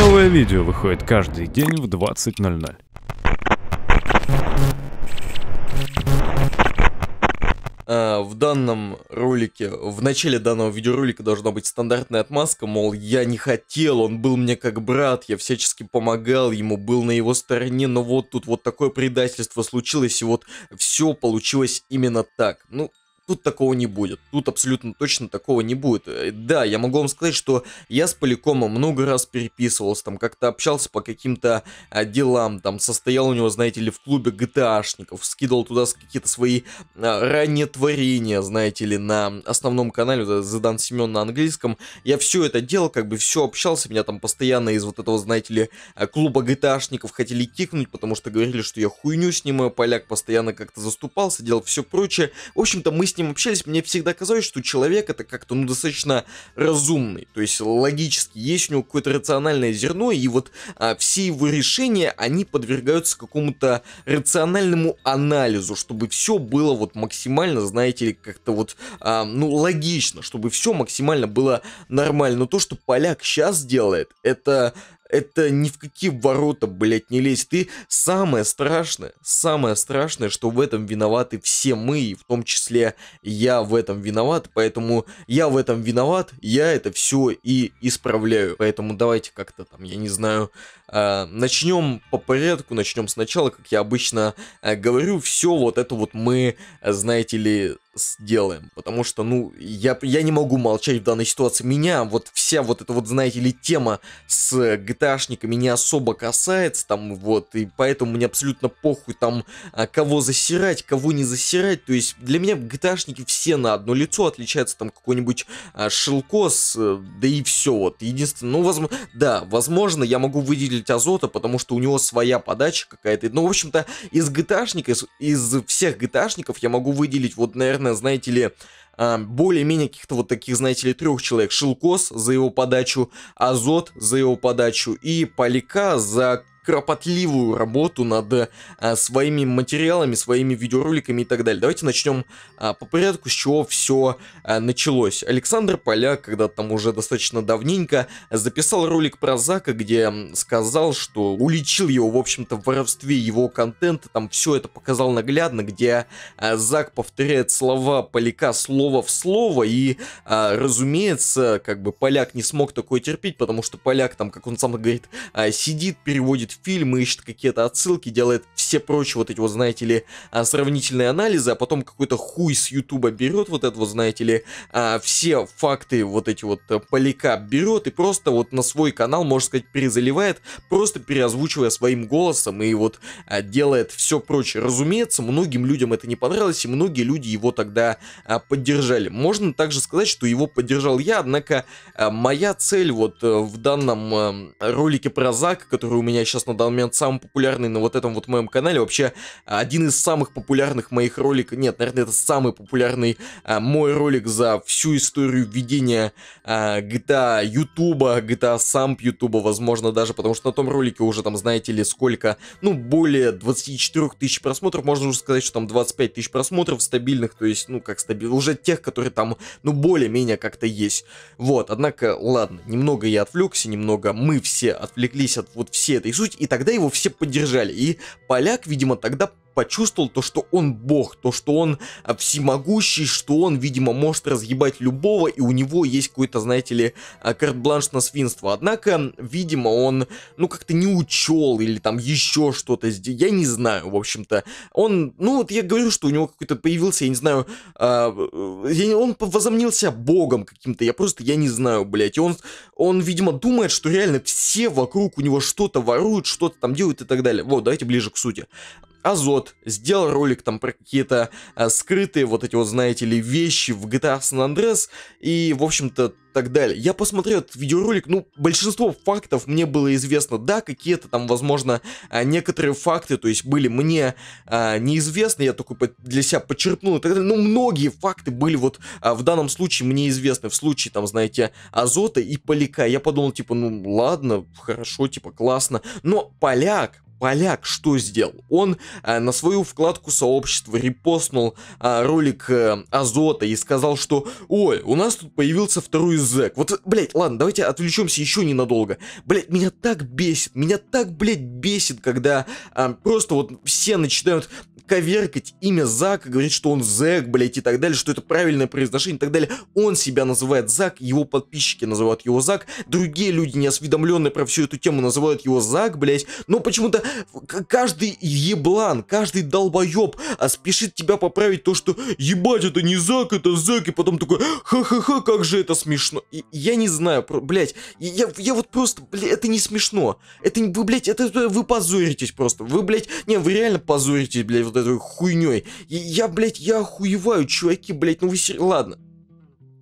Новое видео выходит каждый день в 20.00. А, в данном ролике, в начале данного видеоролика должна быть стандартная отмазка, мол, я не хотел, он был мне как брат, я всячески помогал ему, был на его стороне, но вот тут вот такое предательство случилось, и вот все получилось именно так. Ну, Тут такого не будет. Тут абсолютно точно такого не будет. Э, да, я могу вам сказать, что я с Поликомом много раз переписывался, там как-то общался по каким-то а, делам, там состоял у него, знаете ли, в клубе ГТАшников, скидывал туда какие-то свои а, ранние творения, знаете ли, на основном канале, вот Задан Семен на английском. Я все это делал, как бы все общался, меня там постоянно из вот этого, знаете ли, а, клуба ГТАшников хотели кикнуть, потому что говорили, что я хуйню снимаю, поляк постоянно как-то заступался, делал все прочее. В общем-то, мы с ним общались, мне всегда казалось, что человек это как-то, ну, достаточно разумный, то есть логически, есть у него какое-то рациональное зерно, и вот а, все его решения, они подвергаются какому-то рациональному анализу, чтобы все было вот максимально, знаете ли, как-то вот, а, ну, логично, чтобы все максимально было нормально. Но то, что поляк сейчас делает, это это ни в какие ворота, блядь, не лезь. Ты самое страшное, самое страшное, что в этом виноваты все мы, и в том числе я в этом виноват, поэтому я в этом виноват, я это все и исправляю. Поэтому давайте как-то там, я не знаю, э, начнем по порядку, начнем сначала, как я обычно э, говорю, все вот это вот мы, знаете ли, сделаем. Потому что, ну, я, я не могу молчать в данной ситуации. Меня вот вся вот эта вот, знаете ли, тема с GTA-шниками не особо касается, там, вот, и поэтому мне абсолютно похуй там, а, кого засирать, кого не засирать. То есть для меня GTA-шники все на одно лицо отличаются, там, какой-нибудь а, шелкос, да и все, вот. Единственное, ну, возможно, да, возможно, я могу выделить Азота, потому что у него своя подача какая-то. Ну, в общем-то, из GTA-шника, из, из всех GTA-шников я могу выделить, вот, наверное, примерно, знаете ли, а, более-менее каких-то вот таких, знаете ли, трех человек. Шилкос за его подачу, Азот за его подачу и Полика за кропотливую работу над а, своими материалами, своими видеороликами и так далее. Давайте начнем а, по порядку, с чего все а, э, началось. Александр Поляк, когда там уже достаточно давненько, записал ролик про Зака, где сказал, что уличил его, в общем-то, в воровстве его контента, там все это показал наглядно, где а, Зак повторяет слова Поляка слово в слово, и, а, разумеется, как бы Поляк не смог такое терпеть, потому что Поляк там, как он сам говорит, а, сидит, переводит фильмы, ищет какие-то отсылки, делает все прочие вот эти вот, знаете ли, а, сравнительные анализы, а потом какой-то хуй с Ютуба берет вот это вот, знаете ли, а, все факты вот эти вот э, поляка берет и просто вот на свой канал, можно сказать, перезаливает, просто переозвучивая своим голосом и вот а, делает все прочее. Разумеется, многим людям это не понравилось, и многие люди его тогда поддержали. Можно также сказать, что его поддержал я, однако моя цель вот э, в данном эм, ролике про Зак, который у меня сейчас на данный момент самый популярный на вот этом вот моем канале. Вообще, один из самых популярных моих роликов, нет, наверное, это самый популярный а, мой ролик за всю историю ведения а, GTA YouTube, GTA Samp YouTube, возможно, даже, потому что на том ролике уже там, знаете ли, сколько, ну, более 24 тысяч просмотров, можно уже сказать, что там 25 тысяч просмотров стабильных, то есть, ну, как стабильных, уже тех, которые там, ну, более-менее как-то есть. Вот, однако, ладно, немного я отвлекся, немного мы все отвлеклись от вот всей этой сути, и тогда его все поддержали. И поляк, видимо, тогда почувствовал то, что он бог, то, что он а, всемогущий, что он, видимо, может разъебать любого, и у него есть какой-то, знаете ли, а, карт-бланш на свинство. Однако, видимо, он, ну, как-то не учел или там еще что-то сделал, я не знаю, в общем-то. Он, ну, вот я говорю, что у него какой-то появился, я не знаю, а, э, он возомнился богом каким-то, я просто, я не знаю, блядь. И он, он, видимо, думает, что реально все вокруг у него что-то воруют, что-то там делают и так далее. Вот, давайте ближе к сути. Азот сделал ролик там про какие-то а, скрытые вот эти вот, знаете ли, вещи в GTA San Andreas и, в общем-то, так далее. Я посмотрел этот видеоролик, ну, большинство фактов мне было известно, да, какие-то там, возможно, э, некоторые факты, то есть были мне а, неизвестны, я только для себя подчеркнул и так далее, но многие факты были вот а, в данном случае мне известны, в случае, там, знаете, Азота и Поляка. Я подумал, типа, ну, ладно, хорошо, типа, классно, но Поляк поляк что сделал? Он э, на свою вкладку сообщества репостнул э, ролик э, Азота и сказал, что «Ой, у нас тут появился второй зэк». Вот, блядь, ладно, давайте отвлечемся еще ненадолго. Блядь, меня так бесит, меня так, блядь, бесит, когда э, просто вот все начинают коверкать имя Зака, говорить, что он Зак, блядь, и так далее, что это правильное произношение и так далее. Он себя называет Зак, его подписчики называют его Зак, другие люди, неосведомленные про всю эту тему, называют его Зак, блядь, но почему-то каждый еблан, каждый долбоеб а, спешит тебя поправить то, что ебать, это не Зак, это Зак, и потом такой, ха-ха-ха, как же это смешно. И, я не знаю, про, блядь, я, я вот просто, блядь, это не смешно. Это, вы, блядь, это, вы позоритесь просто. Вы, блядь, не, вы реально позоритесь, блядь, вот этой хуйней. Я, я, блядь, я охуеваю, чуваки, блядь, ну вы сер... Ладно.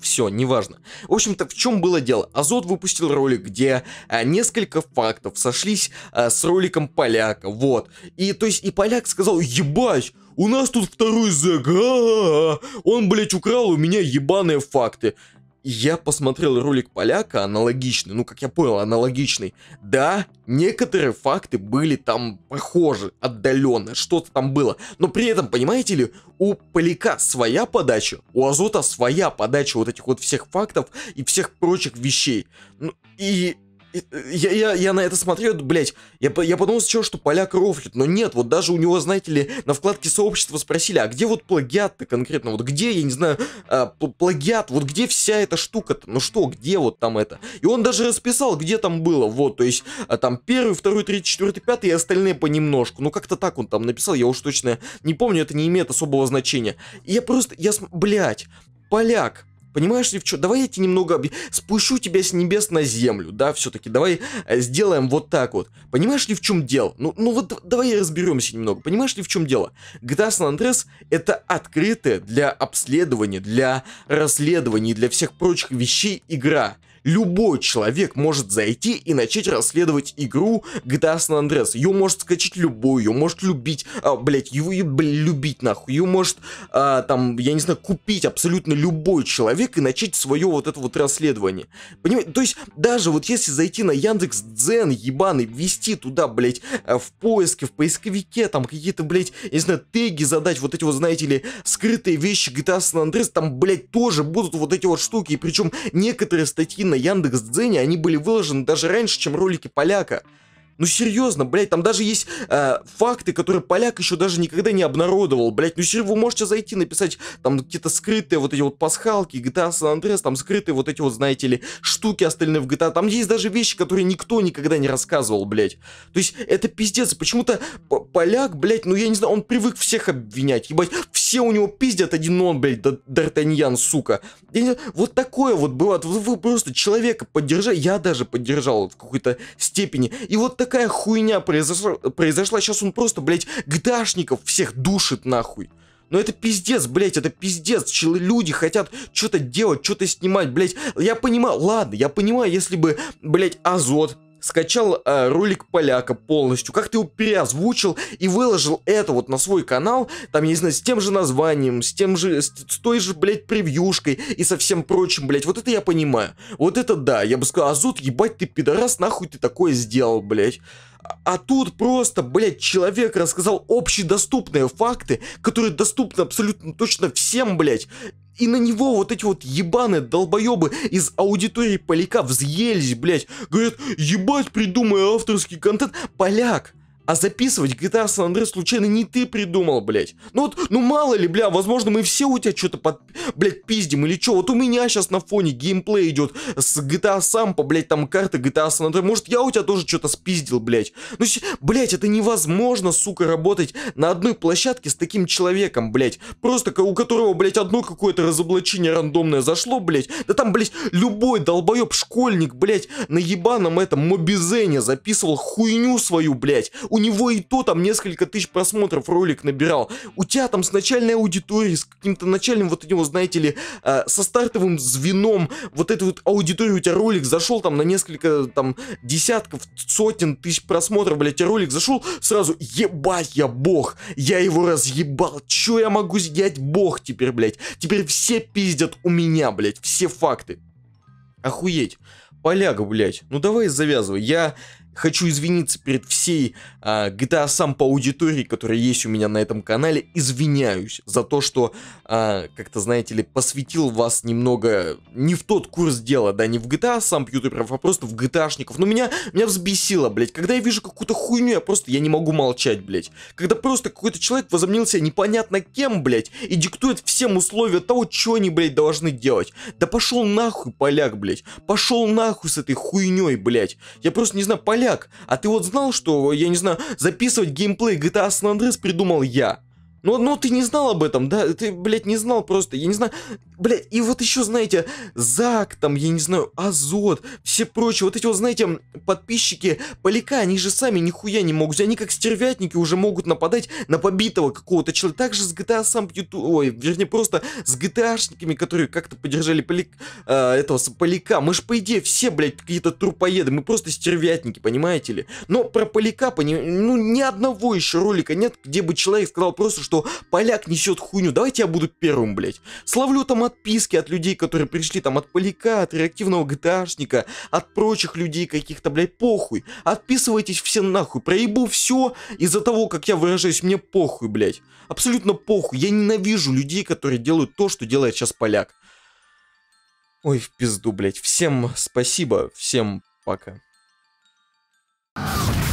Все, неважно. В общем-то, в чем было дело? Азот выпустил ролик, где а, несколько фактов сошлись а, с роликом поляка, вот. И, то есть, и поляк сказал, ебать, у нас тут второй зэк, а -а -а. он, блядь, украл у меня ебаные факты я посмотрел ролик поляка, аналогичный, ну, как я понял, аналогичный. Да, некоторые факты были там похожи, отдаленно, что-то там было. Но при этом, понимаете ли, у Поляка своя подача, у Азота своя подача вот этих вот всех фактов и всех прочих вещей. Ну, и я, я, я на это смотрю, блядь, я, я подумал сначала, что поляк рофлит, но нет, вот даже у него, знаете ли, на вкладке сообщества спросили, а где вот плагиат-то конкретно, вот где, я не знаю, а, плагиат, вот где вся эта штука-то, ну что, где вот там это? И он даже расписал, где там было, вот, то есть, а, там первый, второй, третий, четвертый, пятый и остальные понемножку, ну как-то так он там написал, я уж точно не помню, это не имеет особого значения. И я просто, я, блядь, поляк, Понимаешь, девчонка, давай я тебе немного объ... спущу тебя с небес на землю, да, все-таки, давай э, сделаем вот так вот. Понимаешь ли, в чем дело? Ну, ну вот давай разберемся немного. Понимаешь ли, в чем дело? GTA San Andreas это открытая для обследования, для расследований, для всех прочих вещей игра любой человек может зайти и начать расследовать игру GTA San Andreas. Ее может скачать любой, ее может любить, а, блять, его и, блядь, любить нахуй. Ее может, а, там, я не знаю, купить абсолютно любой человек и начать свое вот это вот расследование. Понимаете? То есть, даже вот если зайти на Яндекс Дзен, ебаный, ввести туда, блять, э, в поиске, в поисковике, там какие-то, блять, не знаю, теги задать, вот эти вот, знаете ли, скрытые вещи GTA San Andreas, там, блять, тоже будут вот эти вот штуки. И причем некоторые статьи на Яндекс Дзене, они были выложены даже раньше, чем ролики поляка. Ну серьезно, блядь, там даже есть э, факты, которые поляк еще даже никогда не обнародовал, блядь. Ну серьезно, вы можете зайти, написать там какие-то скрытые вот эти вот пасхалки, GTA San Andreas, там скрытые вот эти вот, знаете ли, штуки остальные в GTA. Там есть даже вещи, которые никто никогда не рассказывал, блядь. То есть это пиздец, почему-то поляк, блядь, ну я не знаю, он привык всех обвинять, ебать, все все у него пиздят один он, блядь, Д'Артаньян, сука. И вот такое вот было, вы просто человека поддержали, я даже поддержал в какой-то степени. И вот такая хуйня произошла, произошла. сейчас он просто, блядь, гдашников всех душит нахуй. Но это пиздец, блядь, это пиздец. Чел люди хотят что-то делать, что-то снимать, блядь. Я понимаю, ладно, я понимаю, если бы, блядь, Азот скачал э, ролик поляка полностью, как ты его переозвучил и выложил это вот на свой канал, там, я не знаю, с тем же названием, с тем же, с, с той же, блядь, превьюшкой и со всем прочим, блядь, вот это я понимаю. Вот это да, я бы сказал, Азут, ебать, ты пидорас, нахуй ты такое сделал, блядь. А тут просто, блядь, человек рассказал общедоступные факты, которые доступны абсолютно точно всем, блядь. И на него вот эти вот ебаные долбоебы из аудитории Поляка взъелись, блядь. Говорят, ебать, придумай авторский контент. Поляк, а записывать GTA San Andreas случайно не ты придумал, блядь. Ну вот, ну мало ли, бля, возможно, мы все у тебя что-то под, блядь, пиздим или что. Вот у меня сейчас на фоне геймплей идет с GTA Sampa, блядь, там карты GTA San Andreas. Может, я у тебя тоже что-то спиздил, блядь. Ну, блядь, это невозможно, сука, работать на одной площадке с таким человеком, блядь. Просто у которого, блядь, одно какое-то разоблачение рандомное зашло, блядь. Да там, блядь, любой долбоеб школьник, блядь, на ебаном этом мобизене записывал хуйню свою, блядь. У у него и то там несколько тысяч просмотров ролик набирал. У тебя там с начальной аудиторией, с каким-то начальным вот этим, знаете ли, э, со стартовым звеном, вот этой вот аудитории у тебя ролик зашел там на несколько там десятков, сотен тысяч просмотров, блядь, ролик зашел, сразу ебать я бог, я его разъебал, чё я могу сделать бог теперь, блядь, теперь все пиздят у меня, блядь, все факты. Охуеть. Поляга, блядь. Ну давай завязывай. Я, Хочу извиниться перед всей а, GTA сам по аудитории, которая есть у меня на этом канале. Извиняюсь за то, что, а, как-то, знаете ли, посвятил вас немного не в тот курс дела, да, не в GTA сам ютуберов, а просто в GTA-шников. Но меня, меня взбесило, блядь. Когда я вижу какую-то хуйню, я просто, я не могу молчать, блядь. Когда просто какой-то человек возомнил себя непонятно кем, блядь, и диктует всем условия того, что они, блядь, должны делать. Да пошел нахуй, поляк, блядь. Пошел нахуй с этой хуйней, блядь. Я просто не знаю, поляк Голяк, а ты вот знал, что, я не знаю, записывать геймплей GTA San Andreas придумал я? Ну, ну ты не знал об этом, да? Ты, блядь, не знал просто, я не знаю. Блядь, и вот еще, знаете, Зак, там, я не знаю, Азот, все прочие, вот эти вот, знаете, подписчики Поляка, они же сами нихуя не могут, они как стервятники уже могут нападать на побитого какого-то человека. Также с GTA сам YouTube, ой, вернее, просто с GTA-шниками, которые как-то поддержали Поляк, э, этого Поляка. Мы же, по идее, все, блядь, какие-то трупоеды, мы просто стервятники, понимаете ли? Но про Поляка, пони... ну, ни одного еще ролика нет, где бы человек сказал просто, что поляк несет хуйню, давайте я буду первым, блядь. Словлю там отписки от людей, которые пришли там от поляка, от реактивного ГТАшника, от прочих людей каких-то, блядь, похуй. Отписывайтесь все нахуй, проебу все из-за того, как я выражаюсь, мне похуй, блядь. Абсолютно похуй, я ненавижу людей, которые делают то, что делает сейчас поляк. Ой, в пизду, блядь. Всем спасибо, всем пока. you